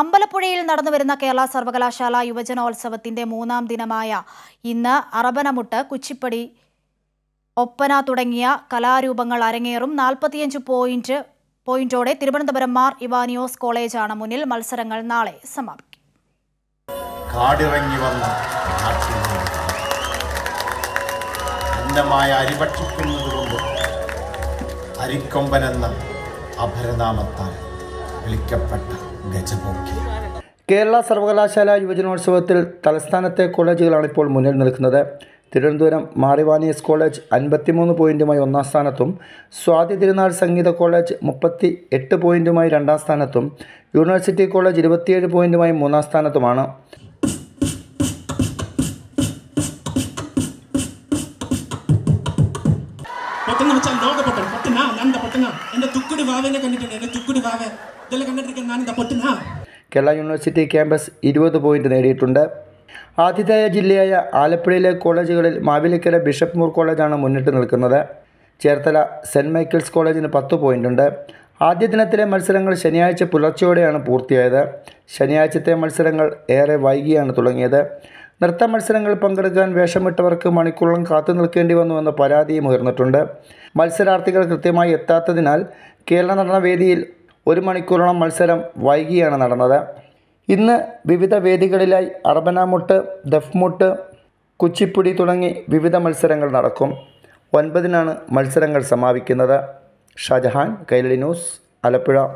അമ്പലപ്പുഴയിൽ നടന്നുവരുന്ന കേരള സർവകലാശാല യുവജനോത്സവത്തിന്റെ മൂന്നാം ദിനമായ ഇന്ന് അറബനമുട്ട് കുച്ചിപ്പടി ഒപ്പന തുടങ്ങിയ കലാരൂപങ്ങൾ അരങ്ങേറും നാൽപ്പത്തിയഞ്ച് പോയിന്റ് പോയിന്റോടെ തിരുവനന്തപുരം മാർ ഇവാനിയോസ് കോളേജാണ് മുന്നിൽ മത്സരങ്ങൾ നാളെ സമാപിക്കും അഭരനാമത്താൽ വന്ന വിളിക്കപ്പെട്ട കേരള സർവകലാശാല യുവജനോത്സവത്തിൽ തലസ്ഥാനത്തെ കോളേജുകളാണ് ഇപ്പോൾ മുന്നിൽ നിൽക്കുന്നത് തിരുവനന്തപുരം മാറിവാനിയസ് കോളേജ് അൻപത്തിമൂന്ന് പോയിൻറ്റുമായി ഒന്നാം സ്ഥാനത്തും സ്വാതി തിരുനാൾ സംഗീത കോളേജ് മുപ്പത്തി എട്ട് പോയിൻറ്റുമായി രണ്ടാം സ്ഥാനത്തും യൂണിവേഴ്സിറ്റി കോളേജ് ഇരുപത്തിയേഴ് പോയിൻറ്റുമായി മൂന്നാം സ്ഥാനത്തുമാണ് എന്റെ തുക്കുടി വാവനെ കണ്ടിട്ടുണ്ട് എന്റെ തുക്കുടി വാവ കേരള യൂണിവേഴ്സിറ്റി ക്യാമ്പസ് ഇരുപത് പോയിന്റ് നേടിയിട്ടുണ്ട് ആതിഥേയ ജില്ലയായ ആലപ്പുഴയിലെ കോളേജുകളിൽ മാവിലിക്കര ബിഷപ്പ് മൂർ കോളേജാണ് മുന്നിട്ട് നിൽക്കുന്നത് ചേർത്തല സെൻറ്റ് മൈക്കിൾസ് കോളേജിന് പത്ത് പോയിൻ്റുണ്ട് ആദ്യ ദിനത്തിലെ മത്സരങ്ങൾ ശനിയാഴ്ച പുലർച്ചെയോടെയാണ് പൂർത്തിയായത് ശനിയാഴ്ചത്തെ മത്സരങ്ങൾ ഏറെ വൈകിയാണ് തുടങ്ങിയത് നൃത്ത മത്സരങ്ങൾ പങ്കെടുക്കാൻ വേഷമിട്ടവർക്ക് മണിക്കൂറോളം കാത്തു നിൽക്കേണ്ടി വന്നുവെന്ന പരാതിയും ഉയർന്നിട്ടുണ്ട് മത്സരാർത്ഥികൾ കൃത്യമായി എത്താത്തതിനാൽ കേരള നടന വേദിയിൽ ഒരു മണിക്കൂറോളം മത്സരം വൈകിയാണ് നടന്നത് ഇന്ന് വിവിധ വേദികളിലായി അറബനാമുട്ട് ദഫ്മുട്ട് കുച്ചിപ്പുടി തുടങ്ങി വിവിധ മത്സരങ്ങൾ നടക്കും ഒൻപതിനാണ് മത്സരങ്ങൾ സമാപിക്കുന്നത് ഷാജഹാൻ കൈരളി ന്യൂസ് ആലപ്പുഴ